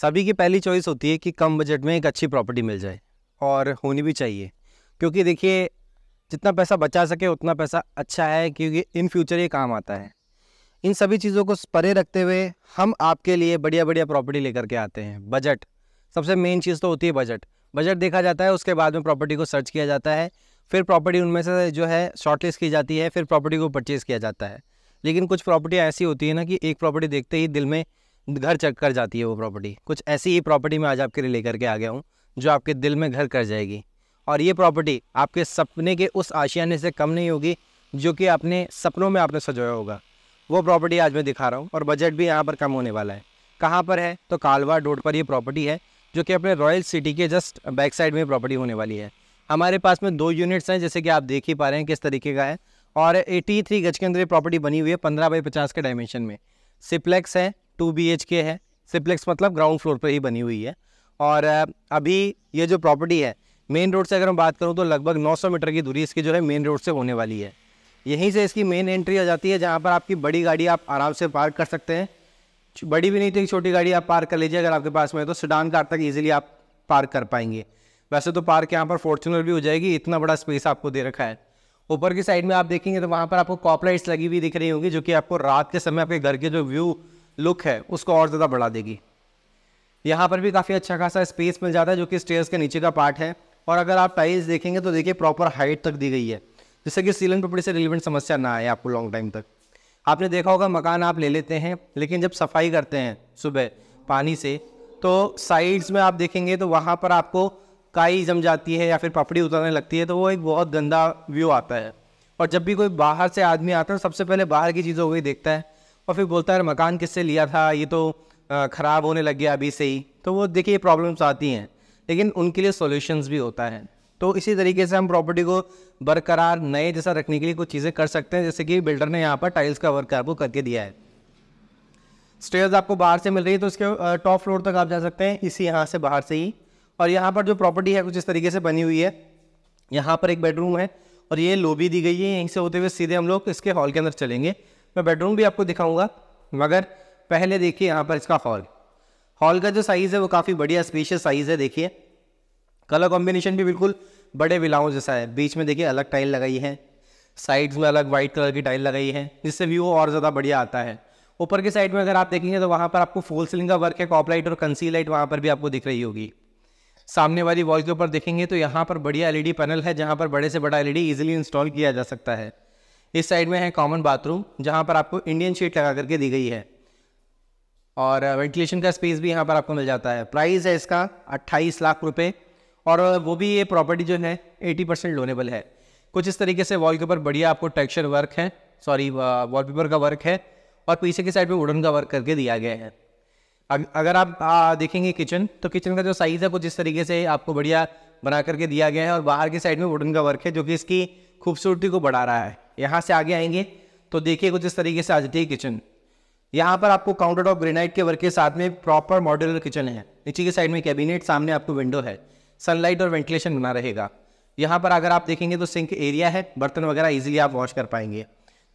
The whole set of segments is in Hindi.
सभी की पहली चॉइस होती है कि कम बजट में एक अच्छी प्रॉपर्टी मिल जाए और होनी भी चाहिए क्योंकि देखिए जितना पैसा बचा सके उतना पैसा अच्छा है क्योंकि इन फ्यूचर ये काम आता है इन सभी चीज़ों को परे रखते हुए हम आपके लिए बढ़िया बढ़िया प्रॉपर्टी लेकर के आते हैं बजट सबसे मेन चीज़ तो होती है बजट बजट देखा जाता है उसके बाद में प्रॉपर्टी को सर्च किया जाता है फिर प्रॉपर्टी उनमें से जो है शॉर्टलिस्ट की जाती है फिर प्रॉपर्टी को परचेज़ किया जाता है लेकिन कुछ प्रॉपर्टी ऐसी होती है ना कि एक प्रॉपर्टी देखते ही दिल में घर चक कर जाती है वो प्रॉपर्टी कुछ ऐसी ही प्रॉपर्टी मैं आज आपके लिए लेकर के आ गया हूँ जो आपके दिल में घर कर जाएगी और ये प्रॉपर्टी आपके सपने के उस आशियाने से कम नहीं होगी जो कि आपने सपनों में आपने सजोया होगा वो प्रॉपर्टी आज मैं दिखा रहा हूँ और बजट भी यहाँ पर कम होने वाला है कहाँ पर है तो कालवा रोड पर ये प्रॉपर्टी है जो कि अपने रॉयल सिटी के जस्ट बैक साइड में प्रॉपर्टी होने वाली है हमारे पास में दो यूनिट्स हैं जैसे कि आप देख ही पा रहे हैं किस तरीके का है और 83 गज के अंदर ये प्रॉपर्टी बनी हुई है 15 बाई 50 के डायमेंशन में सिप्लेक्स है टू बी एच के है सिप्लेक्स मतलब ग्राउंड फ्लोर पर ही बनी हुई है और अभी ये जो प्रॉपर्टी है मेन रोड से अगर हम बात करूँ तो लगभग 900 मीटर की दूरी इसकी जो है मेन रोड से होने वाली है यहीं से इसकी मेन एंट्री आ जाती है जहाँ पर आपकी बड़ी गाड़ी आप आराम से पार्क कर सकते हैं बड़ी भी नहीं तो एक छोटी गाड़ी आप पार्क कर लीजिए अगर आपके पास में तो सुडान कार तक ईजिली आप पार्क कर पाएंगे वैसे तो पार्क यहाँ पर फॉर्चुनर भी हो जाएगी इतना बड़ा स्पेस आपको दे रखा है ऊपर की साइड में आप देखेंगे तो वहाँ पर आपको कॉप लाइट्स लगी हुई दिख रही होंगी जो कि आपको रात के समय आपके घर के जो व्यू लुक है उसको और ज़्यादा बढ़ा देगी यहाँ पर भी काफ़ी अच्छा खासा स्पेस मिल जाता है जो कि स्टेयर्स के नीचे का पार्ट है और अगर आप टाइल्स देखेंगे तो देखिए प्रॉपर हाइट तक दी गई है जिससे कि सीलन पपड़ी से रिलेवेंट समस्या ना आए आपको लॉन्ग टाइम तक आपने देखा होगा मकान आप ले लेते हैं लेकिन जब सफाई करते हैं सुबह पानी से तो साइड्स में आप देखेंगे तो वहाँ पर आपको काई जम जाती है या फिर पपड़ी उतरने लगती है तो वो एक बहुत गंदा व्यू आता है और जब भी कोई बाहर से आदमी आता है तो सबसे पहले बाहर की चीज़ों को ही देखता है और फिर बोलता है मकान किससे लिया था ये तो ख़राब होने लग गया अभी से ही तो वो देखिए ये प्रॉब्लम्स आती हैं लेकिन उनके लिए सॉल्यूशंस भी होता है तो इसी तरीके से हम प्रॉपर्टी को बरकरार नए जैसा रखने के लिए कुछ चीज़ें कर सकते हैं जैसे कि बिल्डर ने यहाँ पर टाइल्स का वर्क आपको करके दिया है स्टेयर्स आपको बाहर से मिल रही है तो उसके टॉप फ्लोर तक आप जा सकते हैं इसी यहाँ से बाहर से ही और यहाँ पर जो प्रॉपर्टी है कुछ इस तरीके से बनी हुई है यहाँ पर एक बेडरूम है और ये लोबी दी गई है यहीं से होते हुए सीधे हम लोग इसके हॉल के अंदर चलेंगे मैं बेडरूम भी आपको दिखाऊंगा मगर पहले देखिए यहाँ पर इसका हॉल हॉल का जो साइज़ है वो काफ़ी बढ़िया स्पेशियस साइज़ है देखिए कलर कॉम्बिनेशन भी बिल्कुल बड़े विलाओं जैसा है बीच में देखिए अलग टाइल लगाई है साइड्स में अलग वाइट कलर की टाइल लगाई है जिससे व्यू और ज़्यादा बढ़िया आता है ऊपर की साइड में अगर आप देखेंगे तो वहाँ पर आपको फुल सीलिंग का वर्क है कॉप लाइट और कंसील लाइट वहाँ पर भी आपको दिख रही होगी सामने वाली वॉइस के ऊपर देखेंगे तो यहाँ पर बढ़िया एलईडी पैनल है जहाँ पर बड़े से बड़ा एलईडी इजीली इंस्टॉल किया जा सकता है इस साइड में है कॉमन बाथरूम जहाँ पर आपको इंडियन शीट लगा करके दी गई है और वेंटिलेशन uh, का स्पेस भी यहाँ पर आपको मिल जाता है प्राइस है इसका अट्ठाईस लाख रुपये और uh, वो भी ये प्रॉपर्टी जो है एटी परसेंट लोनेबल है कुछ इस तरीके से वॉल के ऊपर बढ़िया आपको टेक्सचर वर्क है सॉरी वॉलपेपर uh, का वर्क है और पीछे की साइड में वुडन का वर्क करके दिया गया है अग, अगर आप आ, देखेंगे किचन तो किचन का जो साइज़ है कुछ इस तरीके से आपको बढ़िया बना करके दिया गया है और बाहर की साइड में वुडन का वर्क है जो कि इसकी खूबसूरती को बढ़ा रहा है यहाँ से आगे आएंगे तो देखिए कुछ इस तरीके से आ जाती है किचन यहाँ पर आपको काउंटर टॉप ग्रेनाइट के वर्क के साथ में प्रॉपर मॉड्यूलर किचन है नीचे के साइड में कैबिनेट सामने आपको विंडो है सनलाइट और वेंटिलेशन बना रहेगा यहाँ पर अगर आप देखेंगे तो सिंक एरिया है बर्तन वगैरह इजीली आप वॉश कर पाएंगे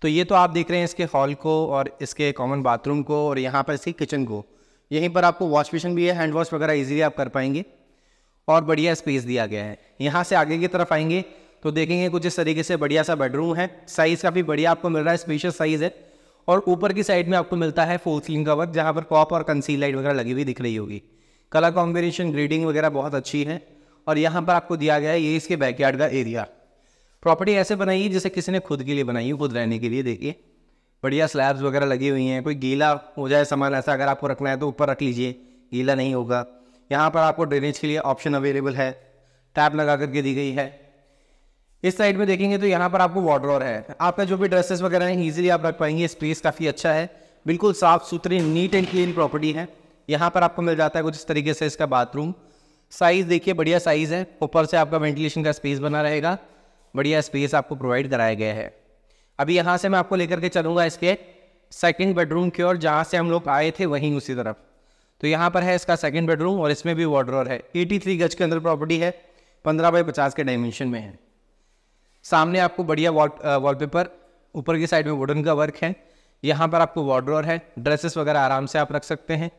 तो ये तो आप देख रहे हैं इसके हॉल को और इसके कॉमन बाथरूम को और यहाँ पर इसकी किचन को यहीं पर आपको वॉश बेसिन भी है हैंड वॉश वगैरह ईजिली आप कर पाएंगे और बढ़िया स्पेस दिया गया है यहाँ से आगे की तरफ आएंगे तो देखेंगे कुछ इस तरीके से बढ़िया सा बेडरूम है साइज़ काफ़ी बढ़िया आपको मिल रहा है स्पेशियस साइज़ है और ऊपर की साइड में आपको मिलता है फोर्थ सीलिंग कवर जहाँ पर कॉप और कंसील लाइट वगैरह लगी हुई दिख रही होगी कलर कॉम्बिनेशन ग्रेडिंग वगैरह बहुत अच्छी है और यहाँ पर आपको दिया गया है ये इसके बैकयार्ड का एरिया प्रॉपर्टी ऐसे बनाई है जैसे किसी ने खुद के लिए बनाई हो खुद रहने के लिए देखिए बढ़िया स्लैब्स वगैरह लगी हुई हैं कोई गीला हो जाए सामान ऐसा अगर आपको रखना है तो ऊपर रख लीजिए गीला नहीं होगा यहाँ पर आपको ड्रेनेज के लिए ऑप्शन अवेलेबल है टैप लगा करके दी गई है इस साइड में देखेंगे तो यहाँ पर आपको वॉड्रॉर है आपका जो भी ड्रेसेस वगैरह हैं ईजिली आप रख पाएंगे स्पेस काफ़ी अच्छा है बिल्कुल साफ सुथरी नीट एंड क्लीन प्रॉपर्टी है यहाँ पर आपको मिल जाता है कुछ इस तरीके से इसका बाथरूम साइज़ देखिए बढ़िया साइज़ है ऊपर से आपका वेंटिलेशन का स्पेस बना रहेगा बढ़िया स्पेस आपको प्रोवाइड कराया गया है अभी यहाँ से मैं आपको लेकर के चलूँगा इसके सेकेंड बेडरूम की ओर जहाँ से हम लोग आए थे वहीं उसी तरफ तो यहाँ पर है इसका सेकेंड बेडरूम और इसमें भी वॉड्रॉर है 83 गज के अंदर प्रॉपर्टी है 15 बाई 50 के डायमेंशन में है सामने आपको बढ़िया वॉल वॉलपेपर ऊपर की साइड में वुडन का वर्क है यहाँ पर आपको वॉड्रॉर है ड्रेसेस वगैरह आराम से आप रख सकते हैं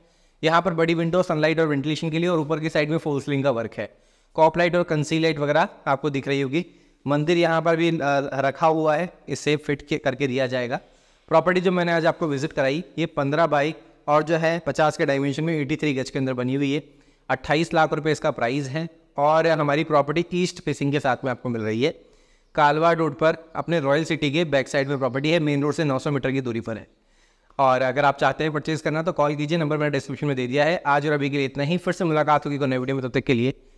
यहाँ पर बड़ी विंडो सनलाइट और वेंटिलेशन के लिए और ऊपर की साइड में फोल स्लिंग का वर्क है कॉप लाइट और कंसील लाइट वगैरह आपको दिख रही होगी मंदिर यहाँ पर भी रखा हुआ है इसे फिट करके दिया जाएगा प्रॉपर्टी जो मैंने आज आपको विजिट कराई ये पंद्रह बाई और जो है पचास के डायमेंशन में एटी थ्री गज के अंदर बनी हुई है अट्ठाईस लाख रुपये इसका प्राइस है और हमारी प्रॉपर्टी ईस्ट फेसिंग के साथ में आपको मिल रही है कालवा रोड पर अपने रॉयल सिटी के बैक साइड में प्रॉपर्टी है मेन रोड से 900 मीटर की दूरी पर है और अगर आप चाहते हैं परचेज़ करना तो कॉल कीजिए नंबर मैंने डिस्क्रिप्शन में दे दिया है आज और अभी के लिए इतना ही फिर से मुलाकात होगी को नए वीडियो में तब तक के लिए